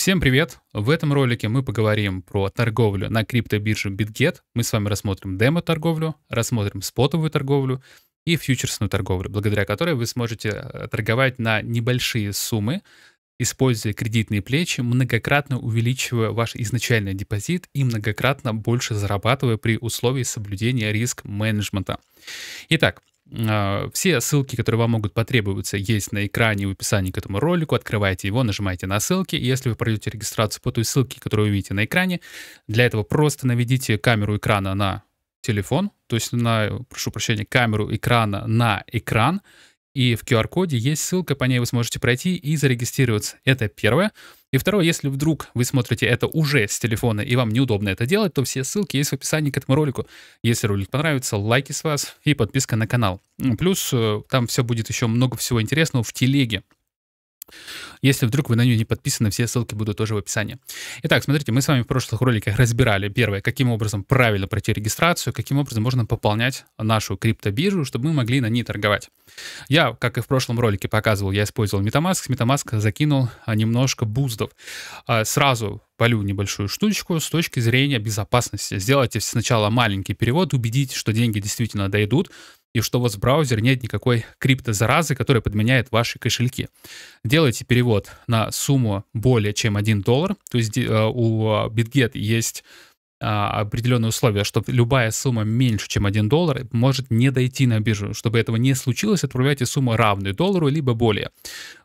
Всем привет! В этом ролике мы поговорим про торговлю на криптобирже BitGet. Мы с вами рассмотрим демо-торговлю, рассмотрим спотовую торговлю и фьючерсную торговлю, благодаря которой вы сможете э, торговать на небольшие суммы, используя кредитные плечи, многократно увеличивая ваш изначальный депозит и многократно больше зарабатывая при условии соблюдения риск-менеджмента. Итак, а, все ссылки, которые вам могут потребоваться, есть на экране в описании к этому ролику. Открывайте его, нажимаете на ссылки. И если вы пройдете регистрацию по той ссылке, которую вы видите на экране, для этого просто наведите камеру экрана на телефон, то есть на, прошу прощения, камеру экрана на экран, и в QR-коде есть ссылка, по ней вы сможете пройти и зарегистрироваться. Это первое. И второе, если вдруг вы смотрите это уже с телефона и вам неудобно это делать, то все ссылки есть в описании к этому ролику. Если ролик понравится, лайки с вас и подписка на канал. Плюс э, там все будет еще много всего интересного в телеге. Если вдруг вы на нее не подписаны, все ссылки будут тоже в описании. Итак, смотрите, мы с вами в прошлых роликах разбирали, первое, каким образом правильно пройти регистрацию, каким образом можно пополнять нашу криптобиржу, чтобы мы могли на ней торговать. Я, как и в прошлом ролике показывал, я использовал MetaMask, с MetaMask закинул а, немножко буздов. А, сразу валю небольшую штучку с точки зрения безопасности. Сделайте сначала маленький перевод, убедитесь, что деньги действительно дойдут, и что у вас в браузере нет никакой криптозаразы, которая подменяет ваши кошельки. Делайте перевод на сумму более чем 1 доллар. То есть э, у э, BitGet есть э, определенные условия, что любая сумма меньше, чем 1 доллар, может не дойти на биржу. Чтобы этого не случилось, отправляйте сумму равную доллару, либо более.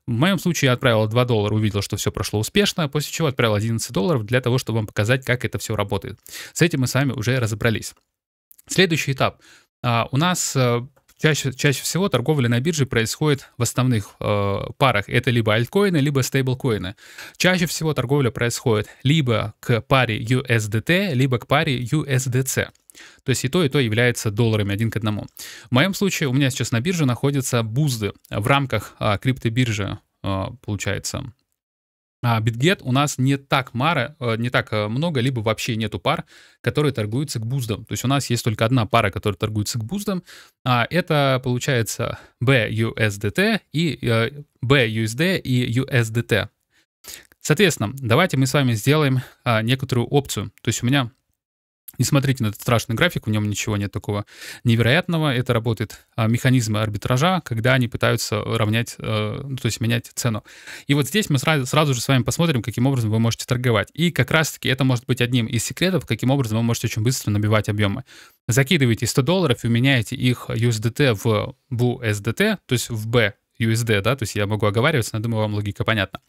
В моем случае я отправил 2 доллара, увидел, что все прошло успешно, после чего отправил 11 долларов для того, чтобы вам показать, как это все работает. С этим мы с вами уже разобрались. Следующий этап — а, у нас э, чаще, чаще всего торговля на бирже происходит в основных э, парах. Это либо альткоины, либо стейблкоины. Чаще всего торговля происходит либо к паре USDT, либо к паре USDC. То есть и то, и то является долларами один к одному. В моем случае у меня сейчас на бирже находятся бузды в рамках э, криптобиржи, э, получается, а BitGet у нас не так, мара, э, не так э, много, либо вообще нету пар, которые торгуются к буздам. То есть у нас есть только одна пара, которая торгуется к буздам. А это получается BUSDT и э, BUSD и USDT. Соответственно, давайте мы с вами сделаем а, некоторую опцию. То есть у меня не смотрите на этот страшный график, в нем ничего нет такого невероятного. Это работает а, механизмы арбитража, когда они пытаются равнять, э, ну, то есть менять цену. И вот здесь мы сразу, сразу же с вами посмотрим, каким образом вы можете торговать. И как раз-таки это может быть одним из секретов, каким образом вы можете очень быстро набивать объемы. Закидываете 100 долларов и меняете их USDT в BUSDT, то есть в B USD, да, то есть я могу оговариваться, но думаю, вам логика понятна.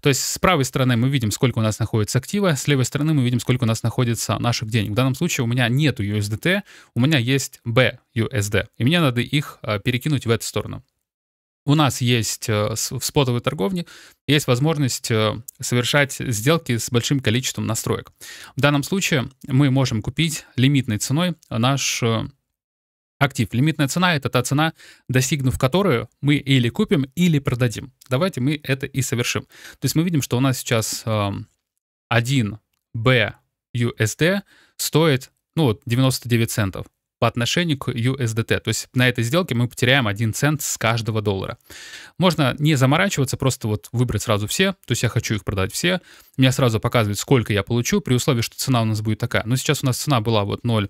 То есть с правой стороны мы видим, сколько у нас находится актива, с левой стороны мы видим, сколько у нас находится наших денег. В данном случае у меня нету USDT, у меня есть BUSD, и мне надо их э, перекинуть в эту сторону. У нас есть э, в спотовой торговле есть возможность э, совершать сделки с большим количеством настроек. В данном случае мы можем купить лимитной ценой наш актив. Лимитная цена — это та цена, достигнув которую мы или купим, или продадим. Давайте мы это и совершим. То есть мы видим, что у нас сейчас э, 1 BUSD стоит ну, вот 99 центов по отношению к USDT. То есть на этой сделке мы потеряем 1 цент с каждого доллара. Можно не заморачиваться, просто вот выбрать сразу все. То есть я хочу их продать все. Меня сразу показывает, сколько я получу, при условии, что цена у нас будет такая. Но сейчас у нас цена была вот 0,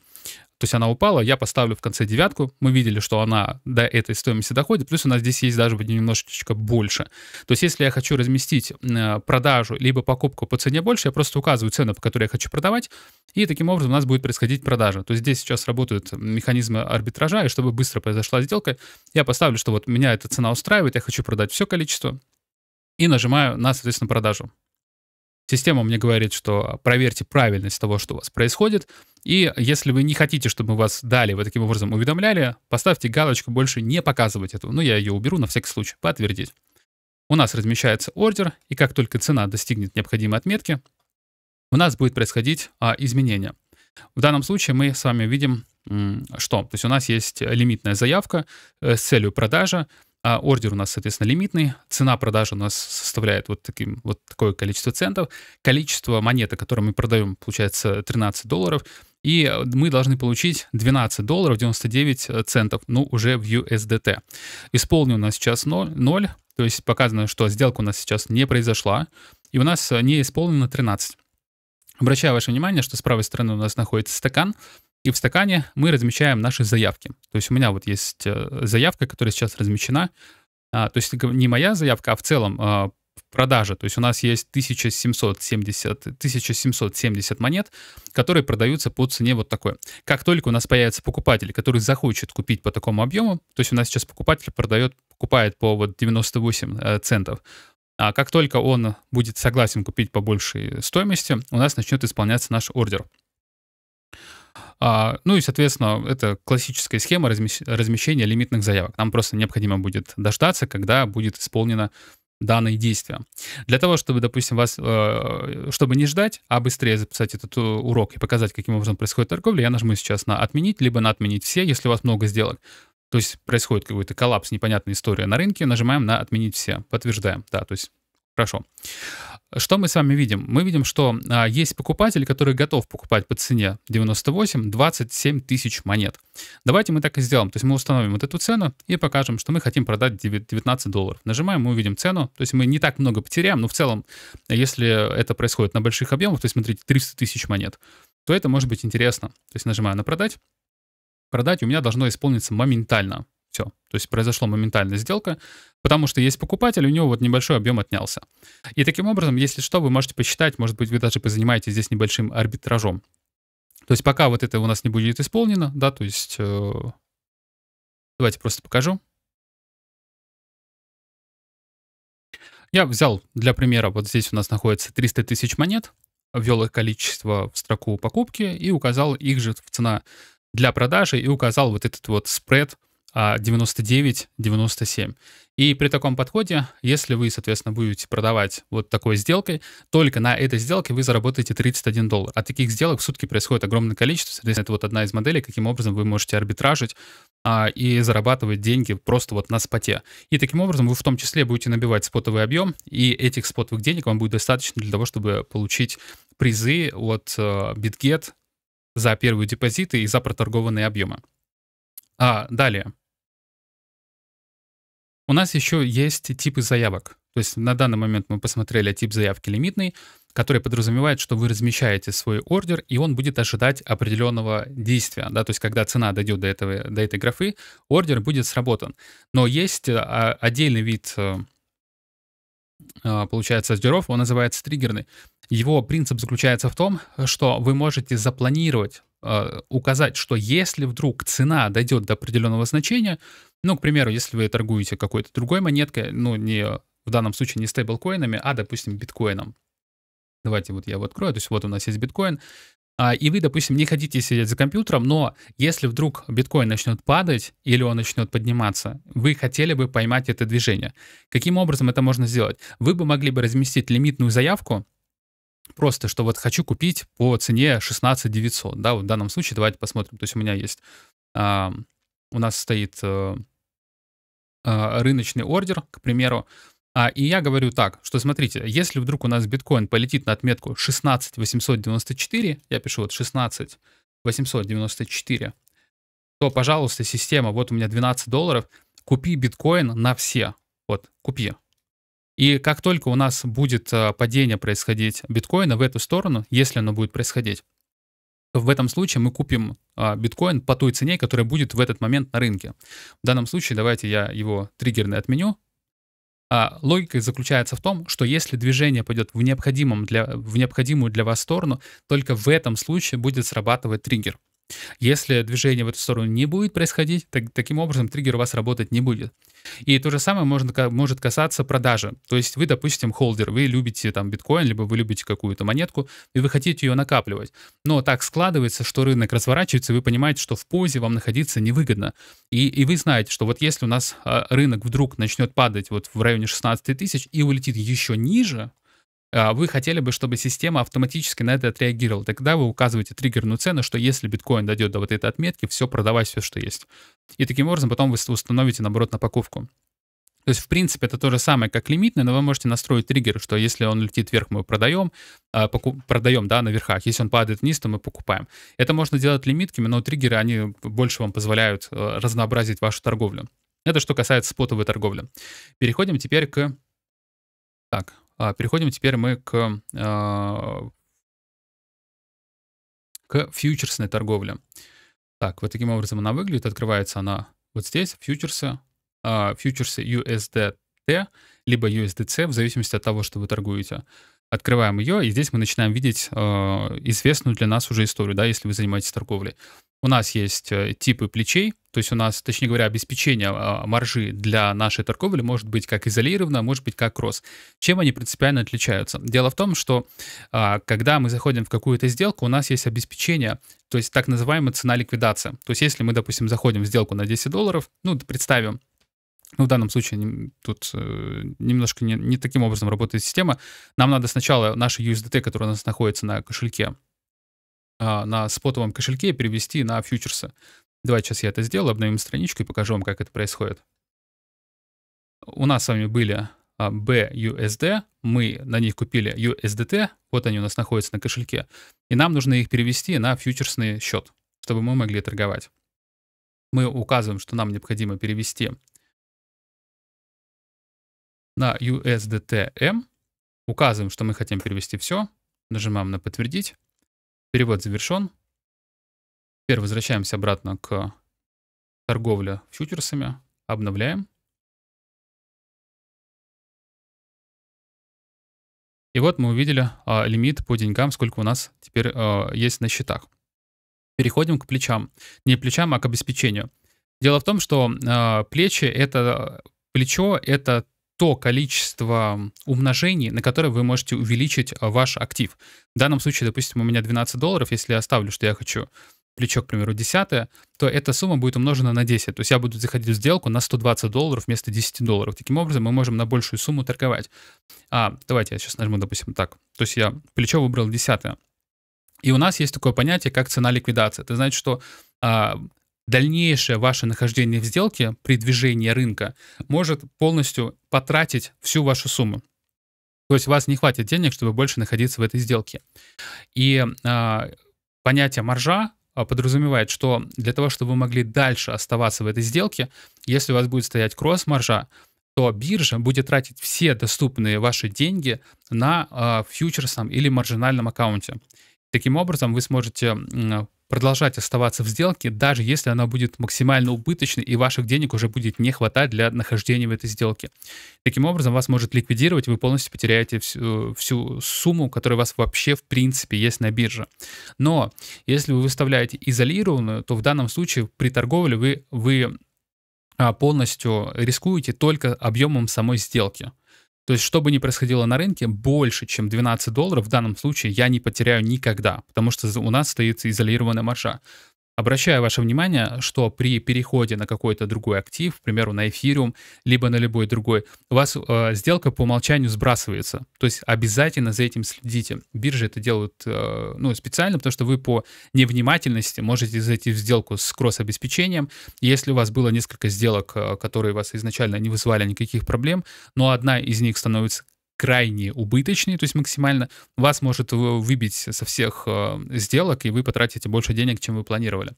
то есть она упала, я поставлю в конце девятку. Мы видели, что она до этой стоимости доходит, плюс у нас здесь есть даже немножечко больше. То есть если я хочу разместить э, продажу либо покупку по цене больше, я просто указываю цену, по которой я хочу продавать, и таким образом у нас будет происходить продажа. То есть здесь сейчас работают механизмы арбитража, и чтобы быстро произошла сделка, я поставлю, что вот меня эта цена устраивает, я хочу продать все количество, и нажимаю на, соответственно, продажу. Система мне говорит, что а, проверьте правильность того, что у вас происходит. И если вы не хотите, чтобы вас дали, вот таким образом уведомляли, поставьте галочку «Больше не показывать этого». Ну, я ее уберу на всякий случай, подтвердить. У нас размещается ордер, и как только цена достигнет необходимой отметки, у нас будет происходить а, изменение. В данном случае мы с вами видим, что? То есть у нас есть лимитная заявка э, с целью продажи, а ордер у нас, соответственно, лимитный, цена продажи у нас составляет вот, таким, вот такое количество центов, количество монеток, которые мы продаем, получается 13 долларов, и мы должны получить 12 долларов 99 центов, ну, уже в USDT. Исполнил у нас сейчас 0, 0, то есть показано, что сделка у нас сейчас не произошла, и у нас не исполнено 13. Обращаю ваше внимание, что с правой стороны у нас находится стакан, и в стакане мы размещаем наши заявки. То есть у меня вот есть э, заявка, которая сейчас размещена. А, то есть не моя заявка, а в целом а, продажа. То есть у нас есть 1770, 1770 монет, которые продаются по цене вот такой. Как только у нас появится покупатель, который захочет купить по такому объему, то есть у нас сейчас покупатель продает, покупает по вот 98 э, центов, а как только он будет согласен купить по большей стоимости, у нас начнет исполняться наш ордер. А, ну и, соответственно, это классическая схема размещения лимитных заявок. Нам просто необходимо будет дождаться, когда будет исполнено данные действия. Для того, чтобы, допустим, вас, э, чтобы не ждать, а быстрее записать этот э, урок и показать, каким образом происходит торговля, я нажму сейчас на «Отменить», либо на «Отменить все», если у вас много сделок. То есть происходит какой-то коллапс, непонятная история на рынке, нажимаем на «Отменить все», подтверждаем, да, то есть Хорошо. Что мы с вами видим? Мы видим, что а, есть покупатель, который готов покупать по цене 98-27 тысяч монет. Давайте мы так и сделаем. То есть мы установим вот эту цену и покажем, что мы хотим продать 19 долларов. Нажимаем, мы увидим цену. То есть мы не так много потеряем, но в целом, если это происходит на больших объемах, то есть, смотрите, 300 тысяч монет, то это может быть интересно. То есть нажимаю на «Продать». «Продать» у меня должно исполниться моментально. Все. То есть произошла моментальная сделка, потому что есть покупатель, у него вот небольшой объем отнялся. И таким образом, если что, вы можете посчитать, может быть, вы даже позанимаетесь здесь небольшим арбитражом. То есть пока вот это у нас не будет исполнено, да, то есть... Э, давайте просто покажу. Я взял для примера, вот здесь у нас находится 300 тысяч монет, ввел их количество в строку покупки и указал их же в цена для продажи и указал вот этот вот спред 99-97. А, и при таком подходе, если вы, соответственно, будете продавать вот такой сделкой, только на этой сделке вы заработаете 31 доллар. А таких сделок в сутки происходит огромное количество. Соответственно, это вот одна из моделей, каким образом вы можете арбитражить а, и зарабатывать деньги просто вот на споте. И таким образом вы в том числе будете набивать спотовый объем, и этих спотовых денег вам будет достаточно для того, чтобы получить призы от а, BitGet за первые депозиты и за проторгованные объемы. А, далее. У нас еще есть типы заявок. То есть на данный момент мы посмотрели тип заявки лимитный, который подразумевает, что вы размещаете свой ордер, и он будет ожидать определенного действия. Да? То есть когда цена дойдет до, этого, до этой графы, ордер будет сработан. Но есть э, а, отдельный вид э, а, получается, ордеров, он называется триггерный. Его принцип заключается в том, что вы можете запланировать а, указать, что если вдруг цена дойдет до определенного значения, ну, к примеру, если вы торгуете какой-то другой монеткой, ну, не в данном случае не стейблкоинами, а, допустим, биткоином. Давайте вот я его открою, то есть вот у нас есть биткоин, а, и вы, допустим, не хотите сидеть за компьютером, но если вдруг биткоин начнет падать или он начнет подниматься, вы хотели бы поймать это движение. Каким образом это можно сделать? Вы бы могли бы разместить лимитную заявку, просто, что вот хочу купить по цене 16 900, да, вот в данном случае давайте посмотрим, то есть у меня есть, э, у нас стоит э, э, рыночный ордер, к примеру, а, и я говорю так, что смотрите, если вдруг у нас биткоин полетит на отметку 16 894, я пишу вот 16 894, то, пожалуйста, система, вот у меня 12 долларов, купи биткоин на все. Вот, купи. И как только у нас будет э, падение происходить биткоина в эту сторону, если оно будет происходить, в этом случае мы купим а, биткоин по той цене, которая будет в этот момент на рынке. В данном случае давайте я его триггерный отменю. А, логика заключается в том, что если движение пойдет в, необходимом для, в необходимую для вас сторону, только в этом случае будет срабатывать триггер. Если движение в эту сторону не будет происходить, так, таким образом триггер у вас работать не будет. И то же самое можно, может касаться продажи. То есть вы, допустим, холдер, вы любите там биткоин, либо вы любите какую-то монетку, и вы хотите ее накапливать. Но так складывается, что рынок разворачивается, и вы понимаете, что в позе вам находиться невыгодно. И, и вы знаете, что вот если у нас а, рынок вдруг начнет падать вот в районе 16 тысяч и улетит еще ниже, а, вы хотели бы, чтобы система автоматически на это отреагировала. Тогда вы указываете триггерную цену, что если биткоин дойдет до вот этой отметки, все, продавай все, что есть. И таким образом потом вы установите наоборот на покупку. То есть, в принципе, это то же самое, как лимитный, но вы можете настроить триггер, что если он летит вверх, мы продаем, а, покуп, продаем, да, на верхах. Если он падает вниз, то мы покупаем. Это можно делать лимитками, но триггеры, они больше вам позволяют э, разнообразить вашу торговлю. Это что касается спотовой торговли. Переходим теперь к... Так, а, переходим теперь мы к, а, к фьючерсной торговле. Так, вот таким образом она выглядит. Открывается она вот здесь, фьючерсы, а, фьючерсы USDT, либо USDC, в зависимости от того, что вы торгуете. Открываем ее, и здесь мы начинаем видеть известную для нас уже историю, да, если вы занимаетесь торговлей у нас есть э, типы плечей, то есть у нас, точнее говоря, обеспечение а, маржи для нашей торговли может быть как изолированно, может быть как кросс. Чем они принципиально отличаются? Дело в том, что а, когда мы заходим в какую-то сделку, у нас есть обеспечение, то есть так называемая цена ликвидации. То есть если мы, допустим, заходим в сделку на 10 долларов, ну, представим, ну, в данном случае тут э, немножко не, не таким образом работает система. Нам надо сначала наши USDT, которые у нас находятся на кошельке, а, на спотовом кошельке и перевести на фьючерсы. Давайте сейчас я это сделаю, обновим страничку и покажу вам, как это происходит. У нас с вами были а, BUSD, мы на них купили USDT, вот они у нас находятся на кошельке, и нам нужно их перевести на фьючерсный счет, чтобы мы могли торговать. Мы указываем, что нам необходимо перевести на USDTM, указываем, что мы хотим перевести все, нажимаем на «Подтвердить», Перевод завершен. Теперь возвращаемся обратно к торговле фьючерсами. Обновляем. И вот мы увидели а, лимит по деньгам, сколько у нас теперь а, есть на счетах. Переходим к плечам. Не плечам, а к обеспечению. Дело в том, что а, плечи это плечо это то количество умножений, на которое вы можете увеличить а, ваш актив. В данном случае, допустим, у меня 12 долларов, если я оставлю, что я хочу плечо, к примеру, 10, то эта сумма будет умножена на 10. То есть я буду заходить в сделку на 120 долларов вместо 10 долларов. Таким образом, мы можем на большую сумму торговать. А, давайте я сейчас нажму, допустим, так. То есть я плечо выбрал 10. И у нас есть такое понятие, как цена ликвидации. Это значит, что а, дальнейшее ваше нахождение в сделке при движении рынка может полностью потратить всю вашу сумму. То есть у вас не хватит денег, чтобы больше находиться в этой сделке. И э, понятие маржа а, подразумевает, что для того, чтобы вы могли дальше оставаться в этой сделке, если у вас будет стоять кросс-маржа, то биржа будет тратить все доступные ваши деньги на э, фьючерсном или маржинальном аккаунте. Таким образом, вы сможете продолжать оставаться в сделке, даже если она будет максимально убыточной и ваших денег уже будет не хватать для нахождения в этой сделке. Таким образом, вас может ликвидировать, вы полностью потеряете всю, э, всю сумму, которая у вас вообще в принципе есть на бирже. Но если вы выставляете изолированную, то в данном случае при торговле вы, вы а, полностью рискуете только объемом самой сделки. То есть, что бы ни происходило на рынке, больше, чем 12 долларов в данном случае я не потеряю никогда, потому что у нас стоит изолированная маржа. Обращаю ваше внимание, что при переходе на какой-то другой актив, к примеру, на эфириум, либо на любой другой, у вас э, сделка по умолчанию сбрасывается. То есть обязательно за этим следите. Биржи это делают э, ну, специально, потому что вы по невнимательности можете зайти в сделку с кросс-обеспечением. Если у вас было несколько сделок, э, которые вас изначально не вызывали никаких проблем, но одна из них становится крайне убыточный, то есть максимально вас может выбить со всех э, сделок, и вы потратите больше денег, чем вы планировали.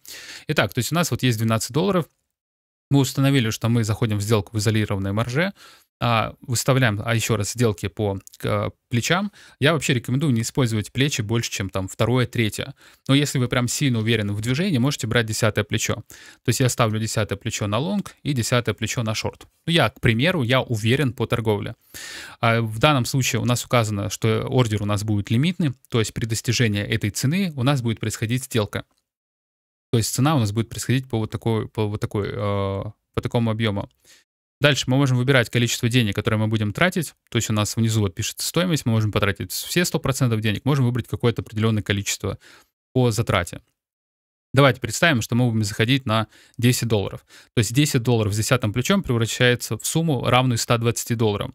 Итак, то есть у нас вот есть 12 долларов, мы установили, что мы заходим в сделку в изолированной марже, а, выставляем, а еще раз, сделки по к, плечам, я вообще рекомендую не использовать плечи больше, чем там второе, третье. Но если вы прям сильно уверены в движении, можете брать десятое плечо. То есть я ставлю десятое плечо на лонг и десятое плечо на шорт. Ну, я, к примеру, я уверен по торговле. А в данном случае у нас указано, что ордер у нас будет лимитный, то есть при достижении этой цены у нас будет происходить сделка. То есть цена у нас будет происходить по вот такой, по вот такой, э, по такому объему. Дальше мы можем выбирать количество денег, которое мы будем тратить. То есть у нас внизу вот пишется стоимость, мы можем потратить все 100% денег, можем выбрать какое-то определенное количество по затрате. Давайте представим, что мы будем заходить на 10 долларов. То есть 10 долларов с десятым плечом превращается в сумму, равную 120 долларам.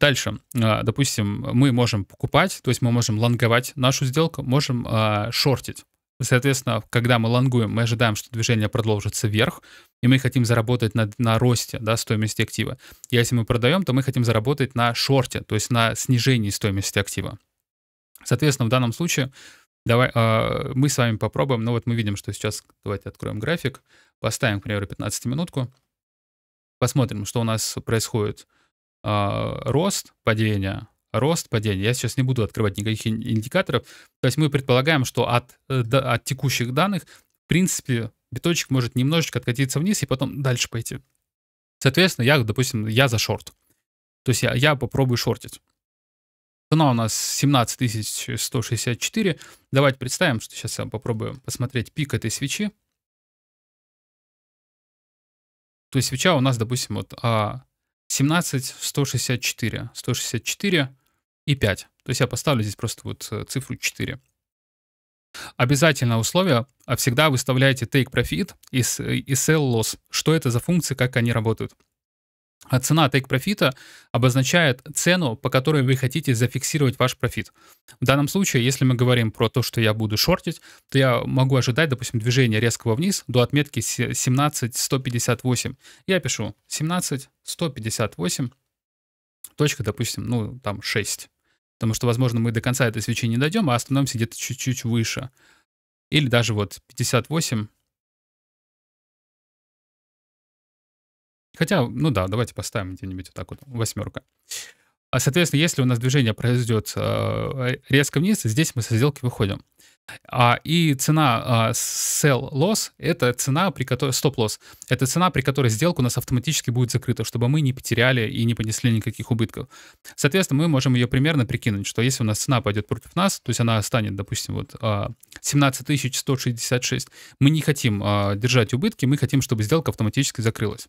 Дальше, а, допустим, мы можем покупать, то есть мы можем лонговать нашу сделку, можем а, шортить. Соответственно, когда мы лонгуем, мы ожидаем, что движение продолжится вверх и мы хотим заработать на, на росте да, стоимости актива. И если мы продаем, то мы хотим заработать на шорте, то есть на снижении стоимости актива. Соответственно, в данном случае давай, э, мы с вами попробуем, ну вот мы видим, что сейчас, давайте откроем график, поставим, к примеру, 15-минутку, посмотрим, что у нас происходит. Э, рост, падение, рост, падение. Я сейчас не буду открывать никаких индикаторов. То есть мы предполагаем, что от, э, от текущих данных, в принципе, биточек может немножечко откатиться вниз и потом дальше пойти. Соответственно, я, допустим, я за шорт. То есть я, я попробую шортить. Цена у нас 17 164. Давайте представим, что сейчас я попробую посмотреть пик этой свечи. То есть свеча у нас, допустим, вот 17 164, 164 и 5. То есть я поставлю здесь просто вот э, цифру 4. Обязательное условие, а всегда выставляйте take profit и, и sell loss. Что это за функции, как они работают. А цена take профита обозначает цену, по которой вы хотите зафиксировать ваш профит. В данном случае, если мы говорим про то, что я буду шортить, то я могу ожидать, допустим, движения резкого вниз до отметки 17158. Я пишу 17158, точка, допустим, ну, там 6. Потому что, возможно, мы до конца этой свечи не дойдем, а остановимся где-то чуть-чуть выше. Или даже вот 58. Хотя, ну да, давайте поставим где-нибудь вот так вот, восьмерка. А, соответственно, если у нас движение произойдет э, резко вниз, здесь мы со сделки выходим. А, и цена а, sell loss — это цена, при которой... stop loss — это цена, при которой сделка у нас автоматически будет закрыта, чтобы мы не потеряли и не понесли никаких убытков. Соответственно, мы можем ее примерно прикинуть, что если у нас цена пойдет против нас, то есть она станет, допустим, вот 17 а, 166, мы не хотим а, держать убытки, мы хотим, чтобы сделка автоматически закрылась.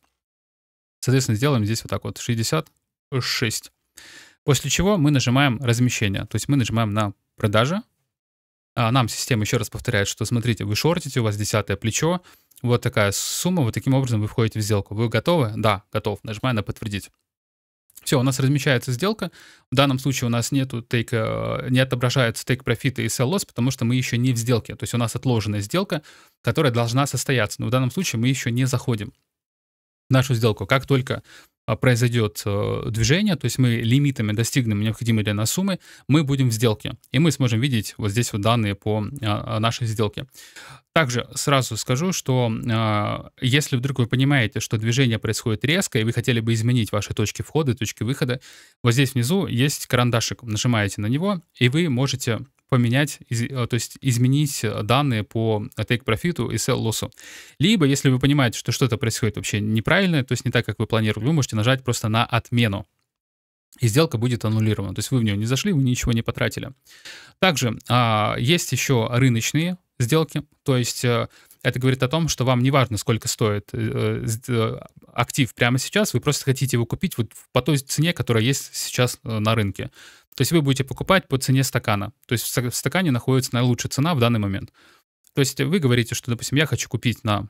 Соответственно, сделаем здесь вот так вот, 66. После чего мы нажимаем размещение, то есть мы нажимаем на продажа, а, нам система еще раз повторяет, что смотрите, вы шортите, у вас десятое плечо, вот такая сумма, вот таким образом вы входите в сделку. Вы готовы? Да, готов. Нажимаю на подтвердить. Все, у нас размещается сделка. В данном случае у нас нету take, э, не отображаются take профита и sell loss, потому что мы еще не в сделке. То есть у нас отложенная сделка, которая должна состояться. Но в данном случае мы еще не заходим в нашу сделку. Как только а, произойдет э, движение, то есть мы лимитами достигнем необходимой для нас суммы, мы будем в сделке. И мы сможем видеть вот здесь вот данные по а, нашей сделке. Также сразу скажу, что э, если вдруг вы понимаете, что движение происходит резко, и вы хотели бы изменить ваши точки входа и точки выхода, вот здесь внизу есть карандашик. Нажимаете на него, и вы можете поменять, э, то есть изменить э, данные по э, take профиту и sell loss. Либо, если вы понимаете, что что-то происходит вообще неправильно, то есть не так, как вы планировали, вы можете нажать просто на отмену и сделка будет аннулирована. То есть вы в нее не зашли, вы ничего не потратили. Также а, есть еще рыночные сделки, то есть это говорит о том, что вам не важно, сколько стоит актив прямо сейчас, вы просто хотите его купить вот по той цене, которая есть сейчас на рынке. То есть вы будете покупать по цене стакана. То есть в стакане находится наилучшая цена в данный момент. То есть вы говорите, что, допустим, я хочу купить на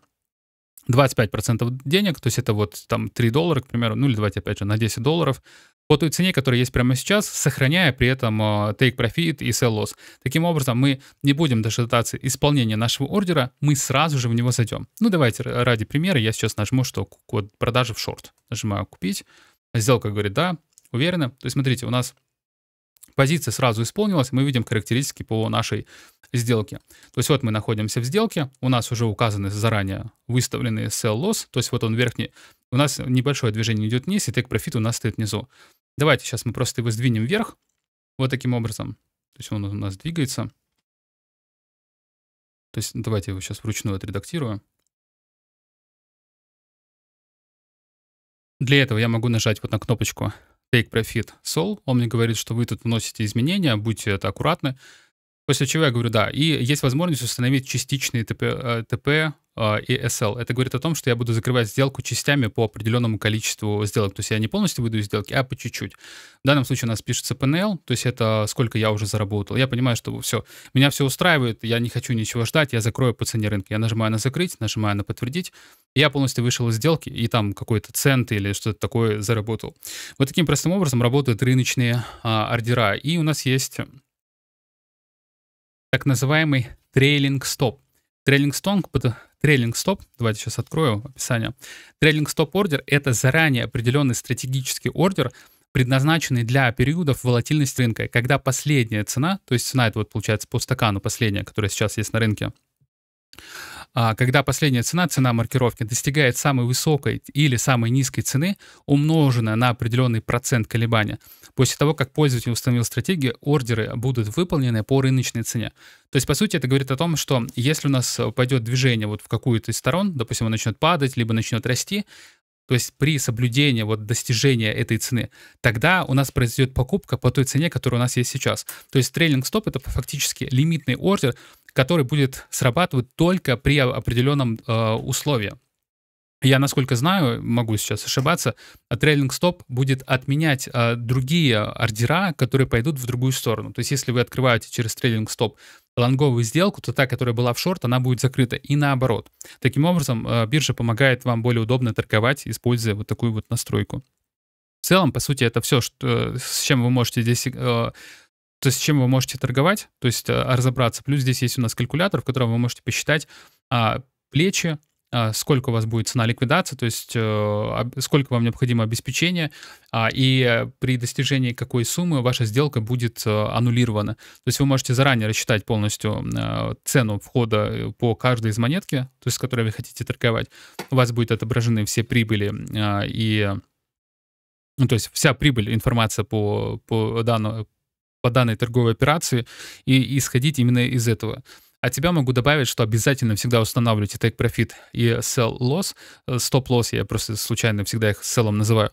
25% денег, то есть это вот там 3 доллара, к примеру, ну или давайте опять же на 10 долларов, по той цене, которая есть прямо сейчас, сохраняя при этом а, take profit и sell loss. Таким образом, мы не будем дожидаться исполнения нашего ордера, мы сразу же в него зайдем. Ну, давайте ради примера я сейчас нажму, что вот продажи в шорт. Нажимаю купить, сделка говорит да, уверенно. То есть смотрите, у нас позиция сразу исполнилась, мы видим характеристики по нашей сделке. То есть вот мы находимся в сделке, у нас уже указаны заранее выставленные sell loss, то есть вот он верхний, у нас небольшое движение идет вниз, и take profit у нас стоит внизу. Давайте сейчас мы просто его сдвинем вверх, вот таким образом. То есть он у нас двигается. То есть давайте его сейчас вручную отредактирую. Для этого я могу нажать вот на кнопочку Take Profit Sol, он мне говорит, что вы тут вносите изменения, будьте это аккуратны. После чего я говорю, да, и есть возможность установить частичные ТП, э, ТП э, и SL. Это говорит о том, что я буду закрывать сделку частями по определенному количеству сделок. То есть я не полностью выйду из сделки, а по чуть-чуть. В данном случае у нас пишется PNL, то есть это сколько я уже заработал. Я понимаю, что все, меня все устраивает, я не хочу ничего ждать, я закрою по цене рынка. Я нажимаю на закрыть, нажимаю на подтвердить, я полностью вышел из сделки и там какой-то цент или что-то такое заработал. Вот таким простым образом работают рыночные а, ордера. И у нас есть так называемый трейлинг стоп. Трейлинг стоп, трейлинг стоп, давайте сейчас открою описание. Трейлинг стоп ордер — это заранее определенный стратегический ордер, предназначенный для периодов волатильности рынка, когда последняя цена, то есть цена это вот получается по стакану последняя, которая сейчас есть на рынке, а когда последняя цена, цена маркировки, достигает самой высокой или самой низкой цены, умноженная на определенный процент колебания, после того, как пользователь установил стратегию, ордеры будут выполнены по рыночной цене. То есть, по сути, это говорит о том, что если у нас пойдет движение вот в какую-то из сторон, допустим, он начнет падать, либо начнет расти, то есть при соблюдении вот достижения этой цены, тогда у нас произойдет покупка по той цене, которая у нас есть сейчас. То есть трейлинг стоп это фактически лимитный ордер, который будет срабатывать только при определенном э, условии. Я, насколько знаю, могу сейчас ошибаться, трейлинг стоп будет отменять э, другие ордера, которые пойдут в другую сторону. То есть, если вы открываете через трейлинг стоп лонговую сделку, то та, которая была в шорт, она будет закрыта. И наоборот. Таким образом, э, биржа помогает вам более удобно торговать, используя вот такую вот настройку. В целом, по сути, это все, что, э, с чем вы можете здесь э, то есть чем вы можете торговать, то есть э, разобраться. Плюс здесь есть у нас калькулятор, в котором вы можете посчитать а, плечи, а, сколько у вас будет цена ликвидации, то есть а, сколько вам необходимо обеспечения а, и при достижении какой суммы ваша сделка будет а, аннулирована. То есть вы можете заранее рассчитать полностью а, цену входа по каждой из монетки, то есть с которой вы хотите торговать. У вас будет отображены все прибыли а, и ну, то есть вся прибыль, информация по, по, данному, по данной торговой операции и исходить именно из этого. От тебя могу добавить, что обязательно всегда устанавливайте take profit и sell loss, э, stop loss, я просто случайно всегда их целом называю,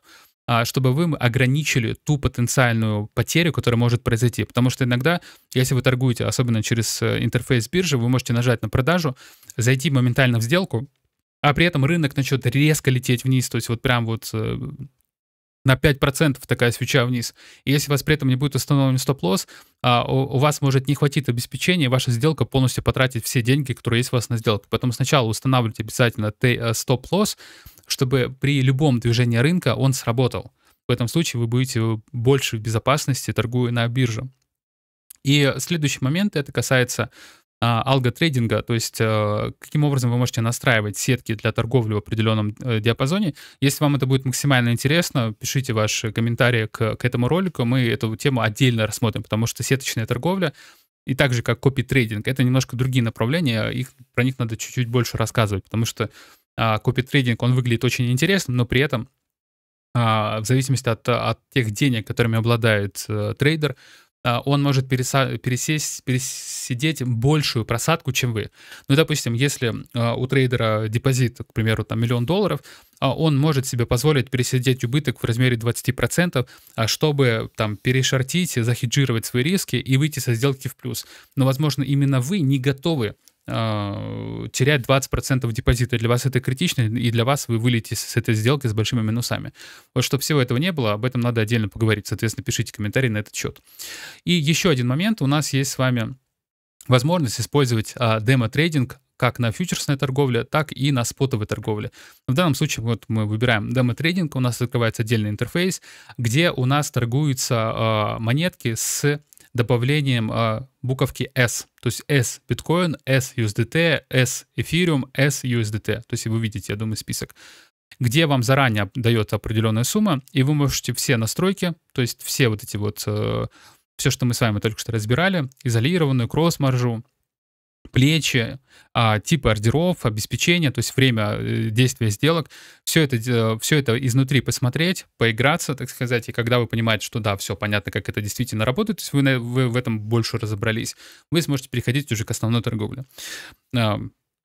а, чтобы вы ограничили ту потенциальную потерю, которая может произойти. Потому что иногда, если вы торгуете, особенно через э, интерфейс биржи, вы можете нажать на продажу, зайти моментально в сделку, а при этом рынок начнет резко лететь вниз, то есть вот прям вот э, на 5% такая свеча вниз. И если у вас при этом не будет установлен стоп-лосс, а, у, вас может не хватить обеспечения, ваша сделка полностью потратит все деньги, которые есть у вас на сделке. Поэтому сначала устанавливайте обязательно э, стоп-лосс, чтобы при любом движении рынка он сработал. В этом случае вы будете больше в безопасности, торгуя на бирже. И следующий момент, это касается а, алготрейдинга, то есть э, каким образом вы можете настраивать сетки для торговли в определенном э, диапазоне. Если вам это будет максимально интересно, пишите ваши комментарии к, к этому ролику, мы эту тему отдельно рассмотрим, потому что сеточная торговля и так же, как копи-трейдинг, это немножко другие направления, их, про них надо чуть-чуть больше рассказывать, потому что а, копи-трейдинг, он выглядит очень интересным, но при этом а, в зависимости от, от тех денег, которыми обладает а, трейдер, Э, он может пересесть, пересидеть большую просадку, чем вы. Ну, допустим, если э, у трейдера депозит, к примеру, там миллион долларов, э, он может себе позволить пересидеть убыток в размере 20%, чтобы там перешортить, захеджировать свои риски и выйти со сделки в плюс. Но, возможно, именно вы не готовы Э, терять 20% депозита. Для вас это критично, и для вас вы вылетите с этой сделки с большими минусами. Вот чтобы всего этого не было, об этом надо отдельно поговорить. Соответственно, пишите комментарии на этот счет. И еще один момент. У нас есть с вами возможность использовать э, демо-трейдинг как на фьючерсной торговле, так и на спотовой торговле. В данном случае вот мы выбираем демо-трейдинг, у нас открывается отдельный интерфейс, где у нас торгуются э, монетки с добавлением э, буковки S. То есть S Bitcoin, S USDT, S Ethereum, S USDT. То есть вы видите, я думаю, список где вам заранее дается определенная сумма, и вы можете все настройки, то есть все вот эти вот, э, все, что мы с вами только что разбирали, изолированную кросс-маржу, плечи, а, типы ордеров, обеспечения, то есть время э, действия сделок, все это, все это изнутри посмотреть, поиграться, так сказать, и когда вы понимаете, что да, все понятно, как это действительно работает, то есть вы, вы в этом больше разобрались, вы сможете переходить уже к основной торговле.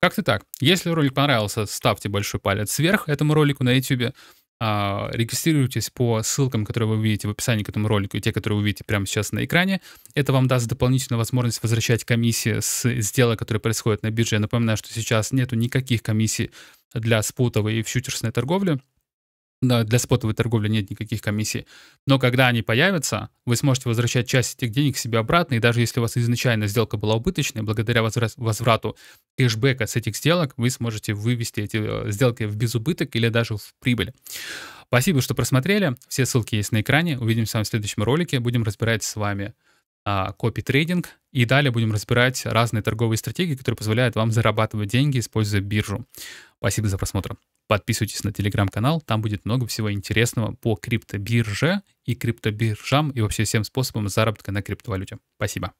Как-то так. Если ролик понравился, ставьте большой палец вверх этому ролику на YouTube. А, регистрируйтесь по ссылкам, которые вы увидите в описании к этому ролику, и те, которые вы видите прямо сейчас на экране. Это вам даст дополнительную возможность возвращать комиссии с сделок, которые происходят на бирже. Я напоминаю, что сейчас нету никаких комиссий для спутовой и фьючерсной торговли для спотовой торговли нет никаких комиссий. Но когда они появятся, вы сможете возвращать часть этих денег себе обратно, и даже если у вас изначально сделка была убыточной, благодаря возврату кэшбэка с этих сделок вы сможете вывести эти э, сделки в безубыток или даже в прибыль. Спасибо, что просмотрели. Все ссылки есть на экране. Увидимся в следующем ролике. Будем разбирать с вами а, копи-трейдинг. И далее будем разбирать разные торговые стратегии, которые позволяют вам зарабатывать деньги, используя биржу. Спасибо за просмотр. Подписывайтесь на телеграм-канал, там будет много всего интересного по криптобирже и криптобиржам и вообще всем способам заработка на криптовалюте. Спасибо.